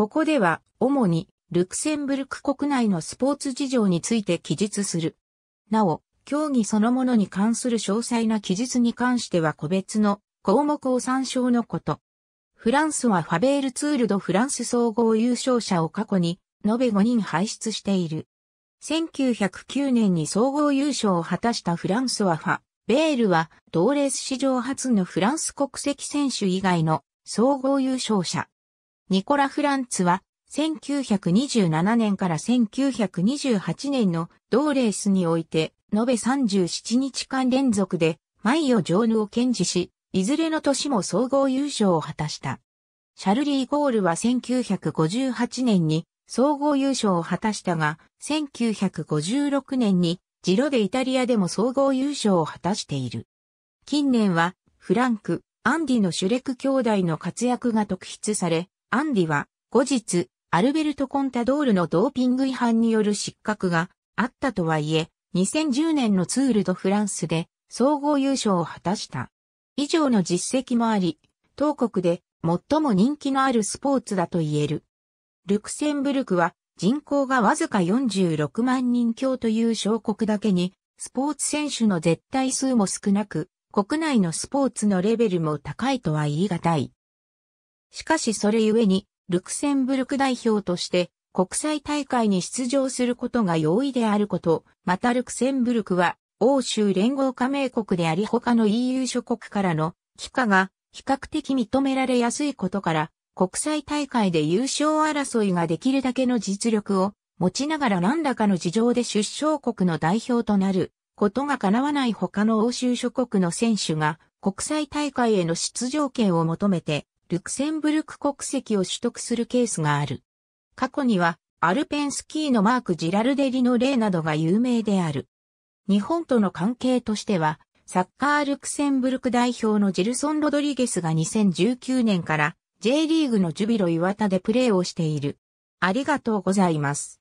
ここでは、主に、ルクセンブルク国内のスポーツ事情について記述する。なお、競技そのものに関する詳細な記述に関しては個別の項目を参照のこと。フランスはファベールツールドフランス総合優勝者を過去に延べ5人輩出している。1909年に総合優勝を果たしたフランスはファ、ベールは同レース史上初のフランス国籍選手以外の総合優勝者。ニコラ・フランツは、1927年から1928年の同レースにおいて、延べ37日間連続で、毎夜上ヌを堅持し、いずれの年も総合優勝を果たした。シャルリー・ゴールは1958年に総合優勝を果たしたが、1956年にジロでイタリアでも総合優勝を果たしている。近年はフランク、アンディのシュレク兄弟の活躍が特筆され、アンディは、後日、アルベルト・コンタドールのドーピング違反による失格があったとはいえ、2010年のツール・ド・フランスで総合優勝を果たした。以上の実績もあり、当国で最も人気のあるスポーツだと言える。ルクセンブルクは人口がわずか46万人強という小国だけに、スポーツ選手の絶対数も少なく、国内のスポーツのレベルも高いとは言い難い。しかしそれゆえに、ルクセンブルク代表として国際大会に出場することが容易であること、またルクセンブルクは欧州連合加盟国であり他の EU 諸国からの帰化が比較的認められやすいことから、国際大会で優勝争いができるだけの実力を持ちながら何らかの事情で出生国の代表となることが叶わない他の欧州諸国の選手が国際大会への出場権を求めてルクセンブルク国籍を取得するケースがある。過去には、アルペンスキーのマーク・ジラルデリの例などが有名である。日本との関係としては、サッカールクセンブルク代表のジルソン・ロドリゲスが2019年から J リーグのジュビロ・岩田でプレーをしている。ありがとうございます。